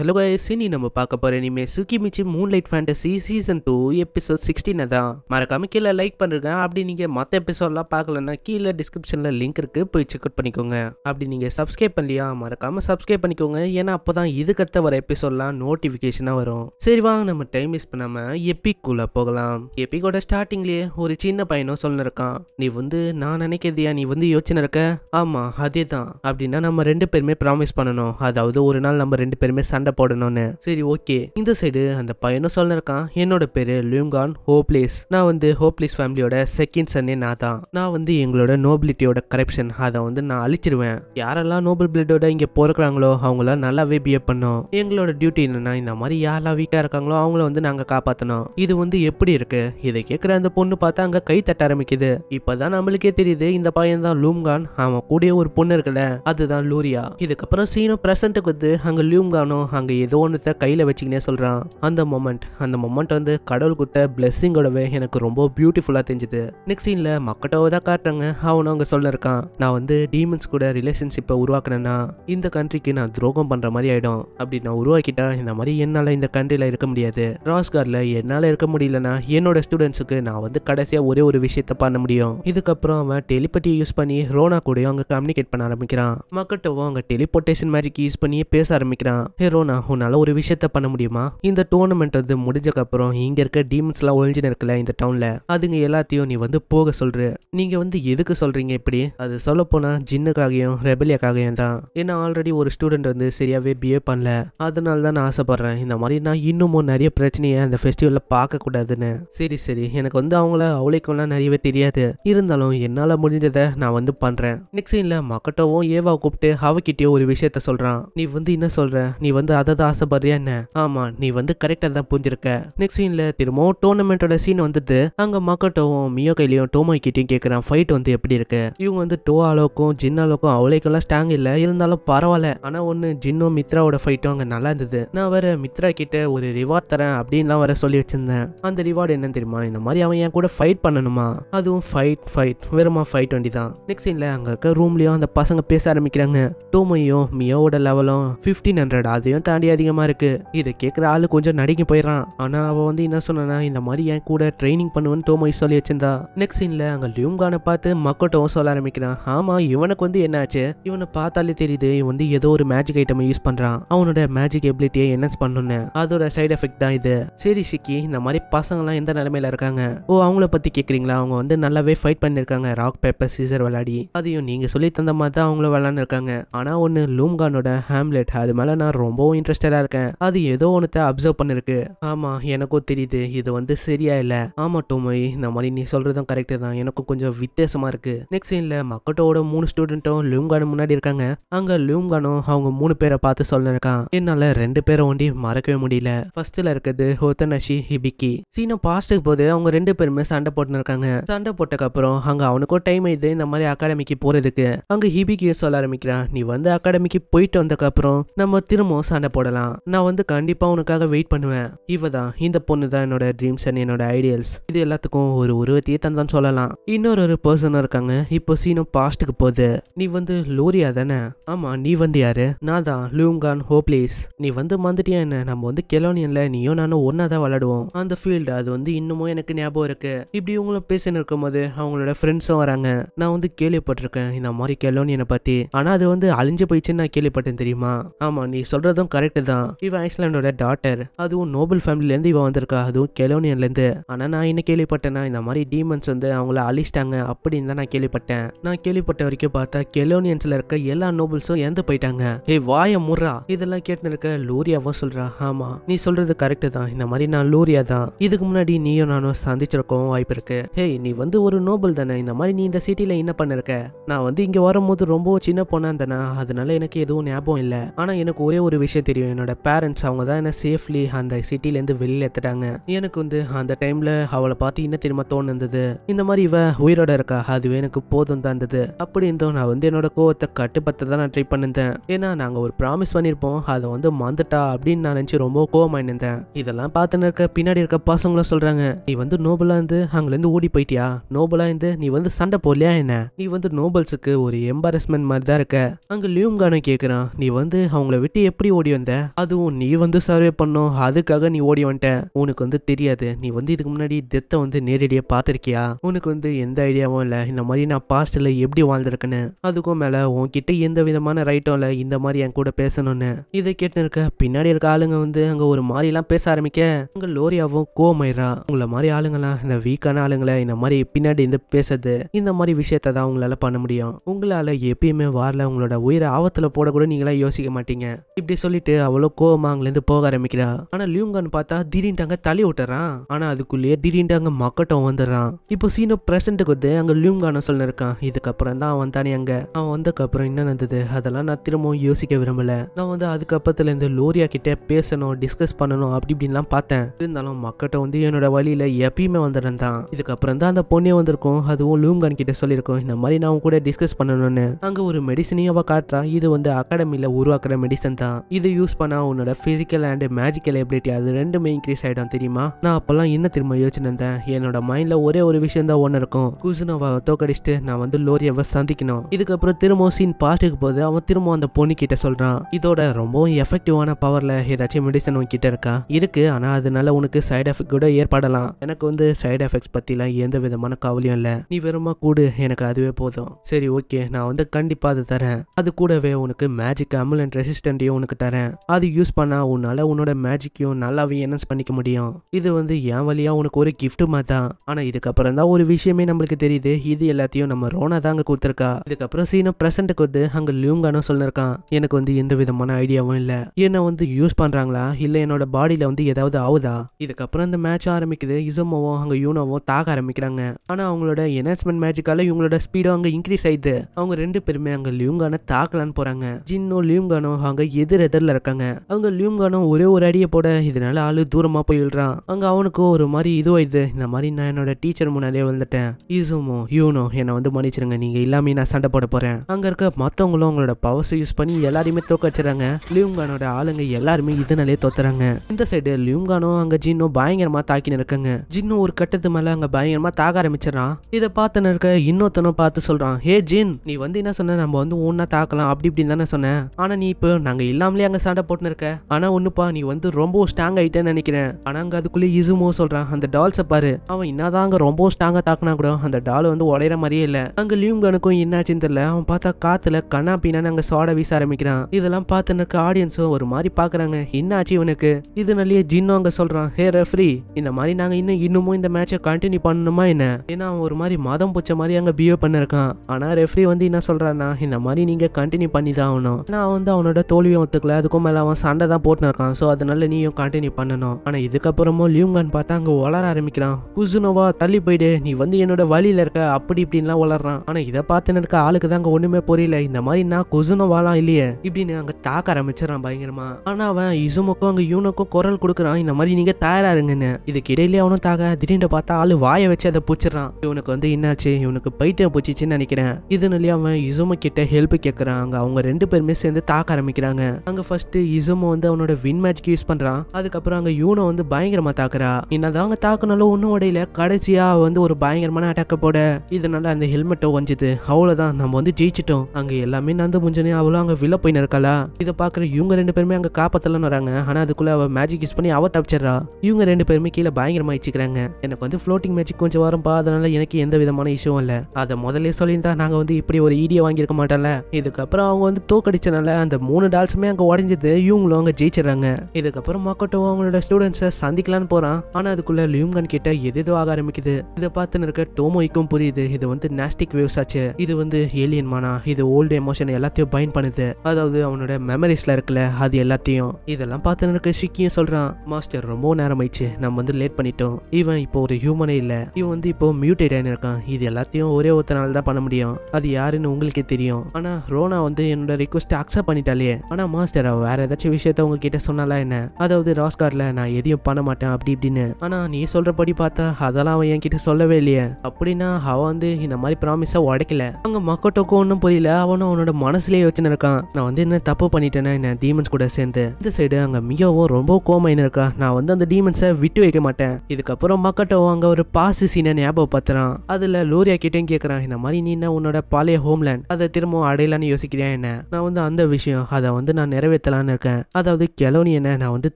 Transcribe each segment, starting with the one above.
hello guys இனி நம்ம பார்க்க போகிற இனிமே Tsukimichi moonlight fantasy season two episode சிக்ஸ்டீனை தான் மறக்காம கீழே லைக் பண்ணிருக்கேன் அப்படி நீங்கள் மற்ற எபிசோட்லாம் பார்க்கலன்னா கீழே டிஸ்கிரிப்ஷனில் லிங்க் இருக்குது போய் செக் அவுட் பண்ணிக்கோங்க அப்படி நீங்கள் சப்ஸ்கிரைப் பண்ணலையா மறக்காம சப்ஸ்கிரைப் பண்ணிக்கோங்க ஏன்னா அப்போ தான் இதுக்கத்த வர எபிசோட்லாம் நோட்டிஃபிகேஷனாக வரும் சரி வாங்க நம்ம டைம் வேஸ்ட் பண்ணாமல் எப்பிக்குள்ளே போகலாம் எப்பிக்கோட ஸ்டார்டிங்லேயே ஒரு சின்ன பையனும் சொல்லிருக்கான் நீ வந்து நான் நினைக்கிறதியா நீ வந்து யோசனை இருக்க ஆமாம் அதே தான் அப்படின்னா நம்ம ரெண்டு பேருமே ப்ராமிஸ் பண்ணணும் அதாவது ஒரு நாள் நம்ம ரெண்டு பேருமே சண்டை சண்டை போடணும்னு சரி ஓகே இந்த சைடு அந்த பையனும் சொல்லிருக்கான் என்னோட பேரு லியூங்கான் ஹோப்லேஸ் நான் வந்து ஹோப்லேஸ் ஃபேமிலியோட செகண்ட் சன்னே நான் தான் நான் வந்து எங்களோட நோபிலிட்டியோட கரப்ஷன் அதை வந்து நான் அழிச்சிருவேன் யாரெல்லாம் நோபல் பிளட்டோட இங்க போறக்குறாங்களோ அவங்கள நல்லாவே பிஹேவ் பண்ணும் எங்களோட டியூட்டி என்னன்னா இந்த மாதிரி யாரெல்லாம் வீக்கா இருக்காங்களோ அவங்கள வந்து நாங்கள் காப்பாற்றணும் இது வந்து எப்படி இருக்கு இதை கேட்குற அந்த பொண்ணு பார்த்தா அங்க கை தட்ட ஆரம்பிக்குது இப்பதான் நம்மளுக்கே தெரியுது இந்த பையன் தான் லூம்கான் அவன் கூட ஒரு பொண்ணு இருக்குல்ல அதுதான் லூரியா இதுக்கப்புறம் சீனும் பிரசன்ட்டுக்கு வந்து அங்க லூம்கானும் அங்கே ஏதோ ஒன்றுத்த கையில் வச்சுக்கினே சொல்கிறான் அந்த மொமெண்ட் அந்த மொமெண்ட் வந்து கடவுள் கொடுத்த பிளெஸ்ஸிங்கோடவே எனக்கு ரொம்ப பியூட்டிஃபுல்லாக தெரிஞ்சுது நெக்ஸ்ட் சீனில் மக்கட்டோவை தான் காட்டுறாங்க அவனும் அங்கே சொல்ல இருக்கான் நான் வந்து டீமன்ஸ் கூட ரிலேஷன்ஷிப்பை உருவாக்கினேன்னா இந்த கண்ட்ரிக்கு நான் துரோகம் பண்ணுற மாதிரி ஆகிடும் அப்படி நான் உருவாக்கிட்டேன் இந்த மாதிரி என்னால் இந்த கண்ட்ரியில் இருக்க முடியாது ராஸ்காரில் என்னால் இருக்க முடியலன்னா என்னோட ஸ்டூடெண்ட்ஸுக்கு நான் வந்து கடைசியாக ஒரே ஒரு விஷயத்த பண்ண முடியும் இதுக்கப்புறம் அவன் டெலிபட்டியை யூஸ் பண்ணி ரோனா கூடயும் அங்கே கம்யூனிகேட் பண்ண ஆரம்பிக்கிறான் மக்கட்டவோ அங்கே டெலிபோர்டேஷன் மேஜிக் யூஸ் பண்ணி பேச ஆரம்பிக்கிறான் ஹே ரோனா நான் உன்னால் ஒரு விஷயத்த பண்ண முடியுமா இந்த டோர்னமெண்ட் வந்து அப்புறம் இங்கே இருக்க எல்லாம் ஒழிஞ்சுன்னு இருக்குல்ல இந்த டவுனில் அதுங்க எல்லாத்தையும் நீ வந்து போக சொல்கிற நீங்கள் வந்து எதுக்கு சொல்கிறீங்க இப்படி அது சொல்ல போனா ஜின்னுக்காகவும் ரெபலியாக்காகவும் தான் ஏன்னா ஆல்ரெடி ஒரு ஸ்டூடெண்ட் வந்து சரியாகவே பிஹேவ் பண்ணல அதனாலதான் தான் நான் ஆசைப்பட்றேன் இந்த மாதிரி நான் இன்னமும் நிறைய பிரச்சனையை அந்த ஃபெஸ்டிவலில் பார்க்கக்கூடாதுன்னு சரி சரி எனக்கு வந்து அவங்கள எல்லாம் நிறையவே தெரியாது இருந்தாலும் என்னால் முடிஞ்சதை நான் வந்து பண்ணுறேன் நெக்ஸ்ட் சீனில் மக்கட்டவும் ஏவா கூப்பிட்டு அவகிட்டயோ ஒரு விஷயத்த சொல்கிறான் நீ வந்து என்ன சொல்கிற நீ வந்து அதை தான் ஆசைப்படுறியா என்ன ஆமா நீ வந்து கரெக்டா தான் புரிஞ்சிருக்க நெக்ஸ்ட் சீன்ல திரும்பவும் டோர்னமெண்ட்டோட சீன் வந்தது அங்க மக்கட்டோவும் மியோ கையிலையும் டோமோ கிட்டையும் கேட்கறான் ஃபைட் வந்து எப்படி இருக்கு இவங்க வந்து டோ அளவுக்கும் ஜின் அளவுக்கும் அவளைக்கெல்லாம் ஸ்டாங் இல்ல இருந்தாலும் பரவாயில்ல ஆனா ஒன்னு ஜின்னும் மித்ராவோட ஃபைட்டும் அங்க நல்லா இருந்தது நான் வேற மித்ரா கிட்ட ஒரு ரிவார்ட் தரேன் அப்படின்லாம் வேற சொல்லி வச்சிருந்தேன் அந்த ரிவார்டு என்னன்னு தெரியுமா இந்த மாதிரி அவன் என் கூட ஃபைட் பண்ணணுமா அதுவும் ஃபைட் ஃபைட் வெறுமா ஃபைட் வண்டி தான் நெக்ஸ்ட் சீன்ல அங்க இருக்க ரூம்லயும் அந்த பசங்க பேச ஆரம்பிக்கிறாங்க டோமையும் மியோவோட லெவலும் ஃபிஃப்டீன் ஹண்ட்ரட் அதையும் அதையும் தாண்டி அதிகமாக இருக்குது இதை கேட்குற ஆள் கொஞ்சம் நடுங்கி போயிடறான் ஆனால் அவள் வந்து என்ன சொன்னா இந்த மாதிரி என் கூட ட்ரைனிங் பண்ணுவேன்னு தோமை சொல்லி வச்சிருந்தா நெக்ஸ்ட் சீனில் அங்கே லியூங்கானை பார்த்து மக்கட்டும் சொல்ல ஆரம்பிக்கிறான் ஆமாம் இவனுக்கு வந்து என்னாச்சு இவனை பார்த்தாலே தெரியுது இவன் வந்து ஏதோ ஒரு மேஜிக் ஐட்டமை யூஸ் பண்ணுறான் அவனோட மேஜிக் எபிலிட்டியை என்ஹான்ஸ் பண்ணுன்னு அதோட சைட் எஃபெக்ட் தான் இது சரி சிக்கி இந்த மாதிரி பசங்களாம் எந்த நிலமையில இருக்காங்க ஓ அவங்கள பற்றி கேட்குறீங்களா அவங்க வந்து நல்லாவே ஃபைட் பண்ணியிருக்காங்க ராக் பேப்பர் சீசர் விளையாடி அதையும் நீங்கள் சொல்லி தந்த மாதிரி தான் அவங்களும் இருக்காங்க ஆனால் ஒன்று லூம்கானோட ஹேம்லெட் அது மேலே நான் ரொம்ப ரொம்பவும் இன்ட்ரெஸ்டடா இருக்கேன் அது ஏதோ ஒன்னு அப்சர்வ் பண்ணிருக்கு ஆமா எனக்கும் தெரியுது இது வந்து சரியா இல்ல ஆமா டோமோய் இந்த மாதிரி நீ சொல்றதும் கரெக்ட் தான் எனக்கும் கொஞ்சம் வித்தியாசமா இருக்கு நெக்ஸ்ட் சீனில் மக்கட்டோட மூணு ஸ்டூடெண்ட்டும் லியூம்கானும் முன்னாடி இருக்காங்க அங்க லியூம்கானும் அவங்க மூணு பேரை பார்த்து சொல்லிருக்கான் என்னால ரெண்டு பேரை ஒண்டி மறக்கவே முடியல ஃபர்ஸ்ட்ல இருக்கிறது ஹோத்தனஷி ஹிபிக்கி சீனா பாஸ்ட்டுக்கு போது அவங்க ரெண்டு பேருமே சண்டை போட்டுன்னு இருக்காங்க சண்டை அப்புறம் அங்க அவனுக்கும் டைம் இது இந்த மாதிரி அகாடமிக்கு போறதுக்கு அங்க ஹிபிக்கியை சொல்ல ஆரம்பிக்கிறான் நீ வந்து அகாடமிக்கு போயிட்டு வந்தக்கப்புறம் நம்ம திரும்பவும் சண்டை போடலாம் நான் வந்து கண்டிப்பா உனக்காக வெயிட் பண்ணுவேன் இவதான் தான் இந்த பொண்ணு தான் என்னோட ட்ரீம்ஸ் அண்ட் என்னோட ஐடியல்ஸ் இது எல்லாத்துக்கும் ஒரு உருவத்தையே தந்தான் சொல்லலாம் இன்னொரு ஒரு பர்சன் இருக்காங்க இப்போ சீனும் பாஸ்டுக்கு போகுது நீ வந்து லோரியா தானே ஆமா நீ வந்து யாரு நான் தான் லூங்கான் ஹோப்லீஸ் நீ வந்து மந்துட்டியா என்ன நம்ம வந்து கெலோனியன்ல நீயும் நானும் ஒன்னா தான் விளாடுவோம் அந்த ஃபீல்டு அது வந்து இன்னமும் எனக்கு ஞாபகம் இருக்கு இப்படி இவங்களும் பேசின்னு போது அவங்களோட ஃப்ரெண்ட்ஸும் வராங்க நான் வந்து கேள்விப்பட்டிருக்கேன் இந்த மாதிரி கெலோனியனை பத்தி ஆனா அது வந்து அழிஞ்சு போயிடுச்சுன்னு நான் கேள்விப்பட்டேன் தெரியுமா ஆமா நீ சொல்றதும் அதுவும் கரெக்ட் தான் இவன் ஐஸ்லாண்டோட டாட்டர் அதுவும் நோபல் இருந்து இவன் வந்திருக்கா அதுவும் கெலோனியன்ல இருந்து ஆனா நான் என்ன கேள்விப்பட்டேன்னா இந்த மாதிரி டீமன்ஸ் வந்து அவங்கள அழிச்சிட்டாங்க அப்படின்னு தான் நான் கேள்விப்பட்டேன் நான் கேள்விப்பட்ட வரைக்கும் பார்த்தா கெலோனியன்ஸ்ல இருக்க எல்லா நோபல்ஸும் இறந்து போயிட்டாங்க ஏ வாய முறா இதெல்லாம் கேட்டு இருக்க லூரியாவா சொல்றா ஆமா நீ சொல்றது கரெக்ட் தான் இந்த மாதிரி நான் லூரியா தான் இதுக்கு முன்னாடி நீயும் நானும் சந்திச்சிருக்கவும் வாய்ப்பு இருக்கு ஹே நீ வந்து ஒரு நோபல் தானே இந்த மாதிரி நீ இந்த சிட்டியில என்ன பண்ணிருக்க நான் வந்து இங்க வரும்போது ரொம்ப சின்ன பொண்ணா இருந்தேனா அதனால எனக்கு எதுவும் ஞாபகம் இல்லை ஆனா எனக்கு ஒரே ஒரு விஷயம் விஷயம் தெரியும் என்னோட பேரண்ட்ஸ் அவங்க தான் என்ன சேஃப்லி அந்த சிட்டிலேருந்து வெளியில் எடுத்துட்டாங்க எனக்கு வந்து அந்த டைமில் அவளை பார்த்து என்ன திரும்ப தோணுந்தது இந்த மாதிரி இவ உயிரோட இருக்கா அதுவே எனக்கு போதும் தான் இருந்தது அப்படி இருந்தும் நான் வந்து என்னோட கோவத்தை கட்டுப்படுத்த தான் நான் ட்ரை பண்ணிருந்தேன் ஏன்னா நாங்கள் ஒரு ப்ராமிஸ் பண்ணியிருப்போம் அதை வந்து மந்துட்டா அப்படின்னு நான் நினச்சி ரொம்ப கோவமாக இருந்தேன் இதெல்லாம் பார்த்துன்னு இருக்க பின்னாடி இருக்க பசங்களும் சொல்கிறாங்க நீ வந்து நோபலாக இருந்து அங்கேருந்து ஓடி போயிட்டியா நோபலாக இருந்து நீ வந்து சண்டை போடலையா என்ன நீ வந்து நோபல்ஸுக்கு ஒரு எம்பாரஸ்மெண்ட் மாதிரி தான் இருக்க அங்கே லியூங்கானு கேட்குறான் நீ வந்து அவங்கள விட்டு எப்படி ஓடி ஓடி வந்த அதுவும் நீ வந்து சர்வே பண்ணும் அதுக்காக நீ ஓடி வந்துட்ட உனக்கு வந்து தெரியாது நீ வந்து இதுக்கு முன்னாடி டெத்தை வந்து நேரடியாக பாத்திருக்கியா உனக்கு வந்து எந்த ஐடியாவும் இல்லை இந்த மாதிரி நான் பாஸ்ட்ல எப்படி வாழ்ந்திருக்கேன்னு அதுக்கும் மேல உன்கிட்ட எந்த விதமான ரைட்டும் இல்லை இந்த மாதிரி என் கூட பேசணும்னு இதை கேட்டு இருக்க பின்னாடி இருக்க ஆளுங்க வந்து அங்க ஒரு மாதிரி எல்லாம் பேச ஆரம்பிக்க உங்க லோரியாவும் கோமாயிரா உங்கள மாதிரி ஆளுங்களாம் இந்த வீக்கான ஆளுங்களை இந்த மாதிரி பின்னாடி இருந்து பேசுறது இந்த மாதிரி விஷயத்த தான் உங்களால பண்ண முடியும் உங்களால எப்பயுமே வரல உங்களோட உயிரை ஆபத்துல போட கூட நீங்களா யோசிக்க மாட்டீங்க இப்படி சொல்லி சொல்லிட்டு அவளோ கோவமா அங்கலேருந்து போக ஆரம்பிக்கிறா ஆனா லியூங்கான் பார்த்தா திடீர்ட்டாங்க தள்ளி விட்டுறான் ஆனா அதுக்குள்ளேயே திடீர்ட்டாங்க மக்கட்டம் வந்துடுறான் இப்போ சீனோ பிரசன்ட்டுக்கு வந்து அங்க லியூங்கான இருக்கான் இதுக்கப்புறம் தான் அவன் தானே அங்க அவன் வந்ததுக்கப்புறம் என்ன நடந்தது அதெல்லாம் நான் திரும்பவும் யோசிக்க விரும்பல நான் வந்து அதுக்கப்புறத்துல இருந்து லோரியா கிட்ட பேசணும் டிஸ்கஸ் பண்ணணும் அப்படி இப்படின்லாம் பார்த்தேன் இருந்தாலும் மக்கட்டை வந்து என்னோட வழியில எப்பயுமே வந்திருந்தான் இதுக்கப்புறம் தான் அந்த பொண்ணே வந்திருக்கும் அதுவும் லூம்கான் கிட்ட சொல்லியிருக்கோம் இந்த மாதிரி நான் கூட டிஸ்கஸ் பண்ணணும்னு அங்க ஒரு மெடிசனையும் அவ காட்டுறான் இது வந்து அகாடமியில உருவாக்குற மெடிசன் தான் இது இது யூஸ் பண்ணால் உன்னோட ஃபிசிக்கல் அண்ட் மேஜிக்கல் எபிலிட்டி அது ரெண்டுமே இன்க்ரீஸ் ஆகிடும் தெரியுமா நான் அப்போல்லாம் என்ன திரும்ப யோசிச்சிருந்தேன் என்னோட மைண்டில் ஒரே ஒரு விஷயம் தான் ஒன்று இருக்கும் குசுனோவாவை தோக்கடிச்சிட்டு நான் வந்து லோரியாவை சந்திக்கணும் இதுக்கப்புறம் திரும்பவும் சீன் பாஸ்ட்டுக்கு போது அவன் திரும்பவும் அந்த பொண்ணு கிட்ட சொல்கிறான் இதோட ரொம்பவும் எஃபெக்டிவான பவரில் ஏதாச்சும் மெடிசன் உன்கிட்ட இருக்கா இருக்கு ஆனால் அதனால உனக்கு சைடு எஃபெக்ட் கூட ஏற்படலாம் எனக்கு வந்து சைடு எஃபெக்ட்ஸ் பற்றிலாம் எந்த விதமான கவலையும் இல்லை நீ வெறுமா கூடு எனக்கு அதுவே போதும் சரி ஓகே நான் வந்து கண்டிப்பாக அதை தரேன் அது கூடவே உனக்கு மேஜிக் அண்ட் ரெசிஸ்டன்ட்டையும் உனக்கு தரேன் தரேன் அது யூஸ் பண்ணா உன்னால உன்னோட மேஜிக்கையும் நல்லாவே என்ஹான்ஸ் பண்ணிக்க முடியும் இது வந்து என் வழியா உனக்கு ஒரு கிஃப்ட் மாதிரி ஆனா இதுக்கப்புறம் தான் ஒரு விஷயமே நம்மளுக்கு தெரியுது இது எல்லாத்தையும் நம்ம ரோனா தான் அங்க கொடுத்துருக்கா இதுக்கப்புறம் சீனோ பிரசன்ட்டுக்கு வந்து அங்க லியூங்கானோ சொல்லிருக்கான் எனக்கு வந்து எந்த விதமான ஐடியாவும் இல்ல என்ன வந்து யூஸ் பண்றாங்களா இல்ல என்னோட பாடியில வந்து ஏதாவது ஆகுதா இதுக்கப்புறம் இந்த மேட்ச் ஆரம்பிக்குது இசோமோவும் அங்க யூனோவும் தாக ஆரம்பிக்கிறாங்க ஆனா அவங்களோட என்ஹான்ஸ்மெண்ட் மேஜிக்கால இவங்களோட ஸ்பீடும் அங்க இன்க்ரீஸ் ஆயிடுது அவங்க ரெண்டு பேருமே அங்க லியூங்கான தாக்கலான்னு போறாங்க ஜின்னோ லியூங்கானோ அங்க எதிர் தெருல இருக்காங்க அங்க லியூங்கானும் ஒரே ஒரு அடியை போட இதனால ஆளு தூரமா போய் விழுறான் அங்க அவனுக்கு ஒரு மாதிரி இது இந்த மாதிரி நான் என்னோட டீச்சர் முன்னாடியே வந்துட்டேன் ஈசுமோ யூனோ என்னை வந்து மன்னிச்சிருங்க நீங்க இல்லாமே நான் சண்டை போட போறேன் அங்க இருக்க மத்தவங்களும் அவங்களோட பவர்ஸ் யூஸ் பண்ணி எல்லாரையுமே தோக்கடிச்சிடறாங்க லியூங்கானோட ஆளுங்க எல்லாருமே இதனாலே தோத்துறாங்க இந்த சைடு லியூங்கானோ அங்க ஜின்னோ பயங்கரமா தாக்கினு இருக்காங்க ஜின்னு ஒரு கட்டத்து மேல அங்க பயங்கரமா தாக்க ஆரம்பிச்சிடறான் இதை பார்த்துன்னு இருக்க இன்னொருத்தனும் பார்த்து சொல்றான் ஹே ஜின் நீ வந்து என்ன சொன்ன நம்ம வந்து ஒன்னா தாக்கலாம் அப்படி இப்படின்னு தானே சொன்னேன் ஆனா நீ இப்போ நாங்க இல்லாமலே அங்க சண்டை போட்டுன்னு இருக்க ஆனால் ஒன்றுப்பா நீ வந்து ரொம்ப ஸ்ட்ராங் ஆயிட்டேன்னு நினைக்கிறேன் ஆனால் அங்கே அதுக்குள்ளே இசுமோ சொல்கிறான் அந்த டால்ஸை பாரு அவன் என்னதான் அங்க ரொம்ப ஸ்ட்ராங்காக தாக்குனா கூட அந்த டால் வந்து உடையிற மாதிரியே இல்லை அங்கே லியூங்கனுக்கும் என்னாச்சுன்னு தெரியல அவன் பார்த்தா காற்றுல கண்ணா பீனான்னு அங்கே சோட வீச ஆரம்பிக்கிறான் இதெல்லாம் பார்த்துன்னு இருக்க ஆடியன்ஸும் ஒரு மாதிரி பார்க்குறாங்க என்னாச்சு இவனுக்கு இதனாலேயே ஜின்னும் அங்கே சொல்கிறான் ஹே ரெஃப்ரி இந்த மாதிரி நாங்கள் இன்னும் இன்னமும் இந்த மேட்சை கண்டினியூ பண்ணணுமா என்ன ஏன்னா அவன் ஒரு மாதிரி மதம் பிடிச்ச மாதிரி அங்கே பிஹேவ் பண்ணிருக்கான் ஆனால் ரெஃப்ரி வந்து என்ன சொல்கிறான்னா இந்த மாதிரி நீங்கள் கண்டினியூ பண்ணி தான் ஆகணும் நான் வந்து அவனோட தோல்வியை ஒத்துக்கல அதுக்கும் மேலே அவன் சண்டை தான் போட்டுன்னு இருக்கான் ஸோ அதனால நீயும் கண்டினியூ பண்ணணும் ஆனால் இதுக்கப்புறமும் லியூங்கான் பார்த்தா அங்கே வளர ஆரம்பிக்கிறான் குசுனோவா தள்ளி போயிடு நீ வந்து என்னோட வழியில் இருக்க அப்படி இப்படின்லாம் வளர்றான் ஆனால் இதை பார்த்துன்னு இருக்க ஆளுக்கு தான் அங்கே ஒன்றுமே புரியல இந்த மாதிரி நான் குசுனோவாலாம் இல்லையே இப்படின்னு அங்கே தாக்க ஆரம்பிச்சிடறான் பயங்கரமா ஆனால் அவன் இசுமுக்கும் அங்கே யூனுக்கும் குரல் கொடுக்குறான் இந்த மாதிரி நீங்கள் தயாராக இருங்கன்னு இதுக்கு இடையிலே அவனும் தாக திடீர்னு பார்த்தா ஆள் வாயை வச்சு அதை பிடிச்சிடறான் இவனுக்கு வந்து என்னாச்சு இவனுக்கு பைத்தியம் பிடிச்சிச்சுன்னு நினைக்கிறேன் இதனாலே அவன் இசுமு கிட்ட ஹெல்ப் கேட்குறான் அங்கே அவங்க ரெண்டு பேருமே சேர்ந்து தாக்க ஆரம்பிக்கிறாங்க அங்கே ஃபர்ஸ்ட் இசமோ வந்து அவனோட வின் மேட்ச்க்கு யூஸ் பண்றான் அதுக்கப்புறம் அங்க யூனோ வந்து பயங்கரமா தாக்குறா என்னதாங்க தாக்குனாலும் ஒன்னும் உடையில கடைசியா வந்து ஒரு பயங்கரமான அட்டாக்க போட இதனால அந்த ஹெல்மெட்டை வஞ்சுது அவ்வளவுதான் நம்ம வந்து ஜெயிச்சிட்டோம் அங்க எல்லாமே நந்து முடிஞ்சோனே அவளும் அங்க வில்ல போய் நிற்கலா இதை பாக்குற இவங்க ரெண்டு பேருமே அங்க காப்பாத்தலன்னு வராங்க ஆனா அதுக்குள்ள அவ மேஜிக் யூஸ் பண்ணி அவ தப்பிச்சிடறா இவங்க ரெண்டு பேருமே கீழே பயங்கரமா வச்சுக்கிறாங்க எனக்கு வந்து ஃப்ளோட்டிங் மேஜிக் கொஞ்சம் பா அதனால எனக்கு எந்த விதமான இஷ்யூவும் இல்லை அதை முதல்ல சொல்லியிருந்தா நாங்க வந்து இப்படி ஒரு ஈடியை வாங்கியிருக்க மாட்டோம்ல இதுக்கப்புறம் அவங்க வந்து தோக்கடிச்சனால அந்த மூணு டால்ஸுமே அங்க உடஞ்சது இவங்களும் அங்கே ஜெயிச்சிடறாங்க இதுக்கப்புறம் மக்கட்டும் அவங்களோட ஸ்டூடெண்ட்ஸை சந்திக்கலான்னு போகிறான் ஆனால் அதுக்குள்ளே லியூம்கன் கிட்ட எதோ ஆக ஆரம்பிக்குது இதை பார்த்துன்னு இருக்க டோமோய்க்கும் புரியுது இது வந்து நாஸ்டிக் வேவ்ஸ் ஆச்சு இது வந்து ஏலியன் மானா இது ஓல்டு எமோஷன் எல்லாத்தையும் பைண்ட் பண்ணுது அதாவது அவனோட மெமரிஸ்ல இருக்குல்ல அது எல்லாத்தையும் இதெல்லாம் பார்த்துன்னு இருக்க ஷிக்கியும் சொல்கிறான் மாஸ்டர் ரொம்ப நேரம் ஆயிடுச்சு நம்ம வந்து லேட் பண்ணிட்டோம் இவன் இப்போ ஒரு ஹியூமனே இல்லை இவன் வந்து இப்போ மியூட்டேட் ஆயிருக்கான் இருக்கான் இது எல்லாத்தையும் ஒரே ஒருத்தனால தான் பண்ண முடியும் அது யாருன்னு உங்களுக்கே தெரியும் ஆனால் ரோனா வந்து என்னோட ரிக்வஸ்ட் அக்செப்ட் பண்ணிட்டாலே ஆனால் மாஸ்டர் வேற வேற ஏதாச்சும் விஷயத்த உங்ககிட்ட சொன்னாலா என்ன அதாவது ராஸ்கார்ல நான் எதையும் பண்ண மாட்டேன் அப்படி இப்படின்னு ஆனா நீ சொல்றபடி பார்த்தா அதெல்லாம் அவன் என்கிட்ட சொல்லவே இல்லையே அப்படின்னா அவன் வந்து இந்த மாதிரி ப்ராமிஸா உடைக்கல அங்க மக்கட்டோக்கும் ஒன்றும் புரியல அவனும் அவனோட மனசுலயே யோசனை இருக்கான் நான் வந்து என்ன தப்பு பண்ணிட்டேன்னா என்ன டீமன்ஸ் கூட சேர்ந்து இந்த சைடு அங்க மிகவும் ரொம்ப கோமைன்னு இருக்கா நான் வந்து அந்த டீமன்ஸை விட்டு வைக்க மாட்டேன் இதுக்கப்புறம் மக்கட்டோ அங்க ஒரு பாசி சீனை ஞாபகப்படுத்துறான் அதுல லூரியா கிட்டேயும் கேக்குறான் இந்த மாதிரி நீ என்ன உன்னோட பழைய ஹோம்லேண்ட் அதை திரும்பவும் அடையலான்னு யோசிக்கிறியா என்ன நான் வந்து அந்த விஷயம் அதை வந்து நான் நிறைவேற்ற நிறைவேற்றலான்னு இருக்கேன் அதாவது கெலோனியனை நான் வந்து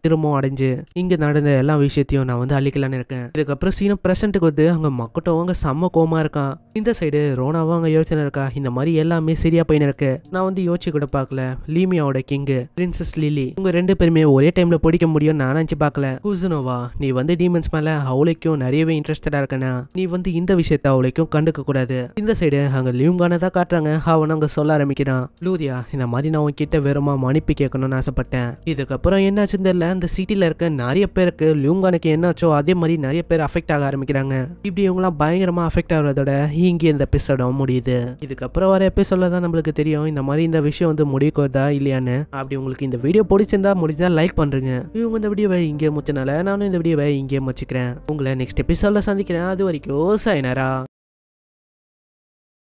திரும்பவும் அடைஞ்சு இங்கே நடந்த எல்லா விஷயத்தையும் நான் வந்து அழிக்கலான்னு இருக்கேன் இதுக்கப்புறம் சீனம் ப்ரெசண்ட்டுக்கு வந்து அவங்க மக்கட்டும் அவங்க செம்ம கோமா இருக்கான் இந்த சைடு ரோனாவும் அவங்க யோசனை இருக்கா இந்த மாதிரி எல்லாமே சரியா போயின்னு இருக்கு நான் வந்து யோசிச்சு கூட பார்க்கல லீமியாவோட கிங்கு பிரின்சஸ் லிலி உங்க ரெண்டு பேருமே ஒரே டைம்ல பிடிக்க முடியும் நான் நினைச்சு பார்க்கல குசுனோவா நீ வந்து டீமன்ஸ் மேல அவளைக்கும் நிறையவே இன்ட்ரெஸ்டடா இருக்கனா நீ வந்து இந்த விஷயத்த அவளுக்கும் கண்டுக்க கூடாது இந்த சைடு அங்க லீவுங்கான தான் காட்டுறாங்க அவன் அங்க சொல்ல ஆரம்பிக்கிறான் லூரியா இந்த மாதிரி நான் உன்கிட்ட வெறுமா மன்னிப்பு தெரிஞ்சுக்கணும்னு ஆசைப்பட்டேன் இதுக்கப்புறம் என்னாச்சுன்னு தெரியல அந்த சிட்டியில் இருக்க நிறைய பேருக்கு லியூங்கானுக்கு என்னாச்சோ அதே மாதிரி நிறைய பேர் அஃபெக்ட் ஆக ஆரம்பிக்கிறாங்க இப்படி இவங்கலாம் பயங்கரமாக அஃபெக்ட் ஆகிறதோட இங்கே இந்த எபிசோடும் முடியுது இதுக்கப்புறம் வர எபிசோட தான் நம்மளுக்கு தெரியும் இந்த மாதிரி இந்த விஷயம் வந்து முடிக்கிறதா இல்லையான்னு அப்படி உங்களுக்கு இந்த வீடியோ பிடிச்சிருந்தா முடிஞ்சா லைக் பண்ணுறீங்க இவங்க இந்த வீடியோவை இங்கே முடிச்சனால நானும் இந்த வீடியோவை இங்கே முடிச்சுக்கிறேன் உங்களை நெக்ஸ்ட் எபிசோட சந்திக்கிறேன் அது வரைக்கும் சைனரா